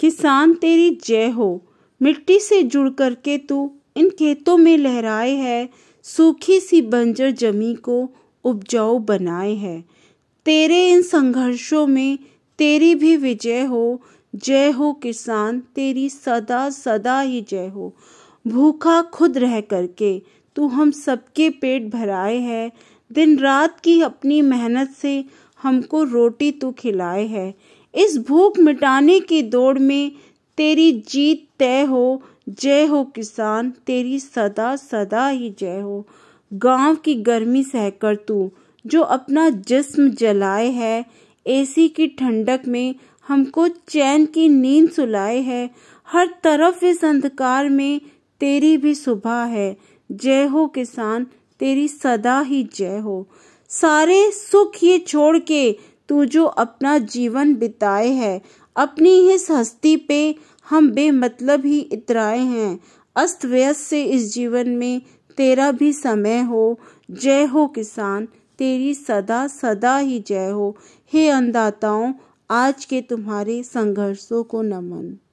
किसान तेरी जय हो मिट्टी से जुड़ कर के तू इन खेतों में लहराए है सूखी सी बंजर जमी को उपजाऊ बनाए है तेरे इन संघर्षों में तेरी भी विजय हो जय हो किसान तेरी सदा सदा ही जय हो भूखा खुद रह करके तू हम सबके पेट भराए है दिन रात की अपनी मेहनत से हमको रोटी तू खिलाए है इस भूख मिटाने की दौड़ में तेरी जीत तय हो जय हो किसान तेरी सदा सदा ही जय हो गांव की गर्मी सहकर तू जो अपना जिस्म जलाए है एसी की ठंडक में हमको चैन की नींद सुलाए है हर तरफ इस अंधकार में तेरी भी सुबह है जय हो किसान तेरी सदा ही जय हो सारे सुख ये छोड़ के तू जो अपना जीवन बिताए है अपनी इस हस्ती पे हम बेमतलब ही इतराए हैं अस्त व्यस्त से इस जीवन में तेरा भी समय हो जय हो किसान तेरी सदा सदा ही जय हो हे अन्दाताओं आज के तुम्हारे संघर्षों को नमन